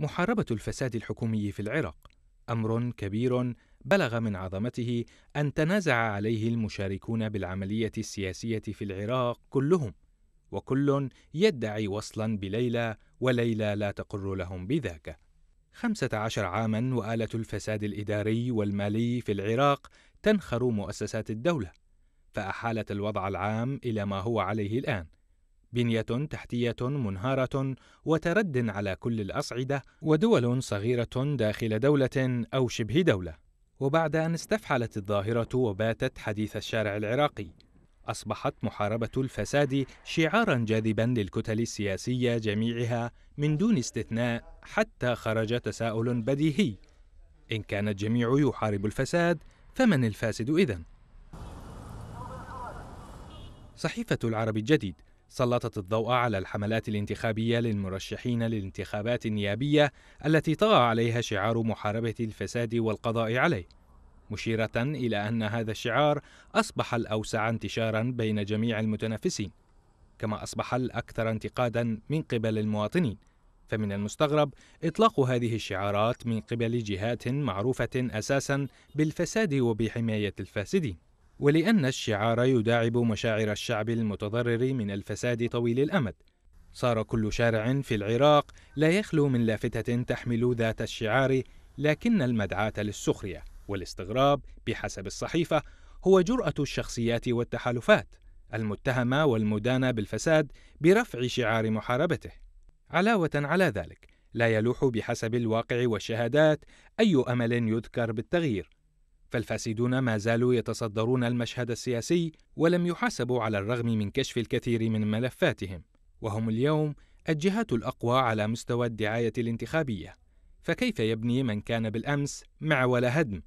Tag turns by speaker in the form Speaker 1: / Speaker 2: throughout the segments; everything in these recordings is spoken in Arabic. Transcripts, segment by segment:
Speaker 1: محاربة الفساد الحكومي في العراق أمر كبير بلغ من عظمته أن تنازع عليه المشاركون بالعملية السياسية في العراق كلهم، وكل يدعي وصلا بليلى وليلى لا تقر لهم بذاك. 15 عاما وآلة الفساد الإداري والمالي في العراق تنخر مؤسسات الدولة، فأحالت الوضع العام إلى ما هو عليه الآن، بنية تحتية منهارة وترد على كل الأصعدة ودول صغيرة داخل دولة أو شبه دولة وبعد أن استفحلت الظاهرة وباتت حديث الشارع العراقي أصبحت محاربة الفساد شعارا جاذبا للكتل السياسية جميعها من دون استثناء حتى خرج تساؤل بديهي إن كان الجميع يحارب الفساد فمن الفاسد إذن؟ صحيفة العرب الجديد سلطت الضوء على الحملات الانتخابية للمرشحين للانتخابات النيابية التي طغى عليها شعار محاربة الفساد والقضاء عليه مشيرة إلى أن هذا الشعار أصبح الأوسع انتشارا بين جميع المتنافسين كما أصبح الأكثر انتقادا من قبل المواطنين فمن المستغرب إطلاق هذه الشعارات من قبل جهات معروفة أساسا بالفساد وبحماية الفاسدين ولأن الشعار يداعب مشاعر الشعب المتضرر من الفساد طويل الأمد صار كل شارع في العراق لا يخلو من لافتة تحمل ذات الشعار لكن المدعاة للسخرية والاستغراب بحسب الصحيفة هو جرأة الشخصيات والتحالفات المتهمة والمدانة بالفساد برفع شعار محاربته. علاوة على ذلك، لا يلوح بحسب الواقع والشهادات أي أمل يذكر بالتغيير، فالفاسدون ما زالوا يتصدرون المشهد السياسي ولم يحاسبوا على الرغم من كشف الكثير من ملفاتهم وهم اليوم الجهات الأقوى على مستوى الدعاية الانتخابية فكيف يبني من كان بالأمس معول هدم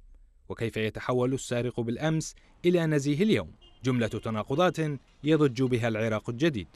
Speaker 1: وكيف يتحول السارق بالأمس إلى نزيه اليوم جملة تناقضات يضج بها العراق الجديد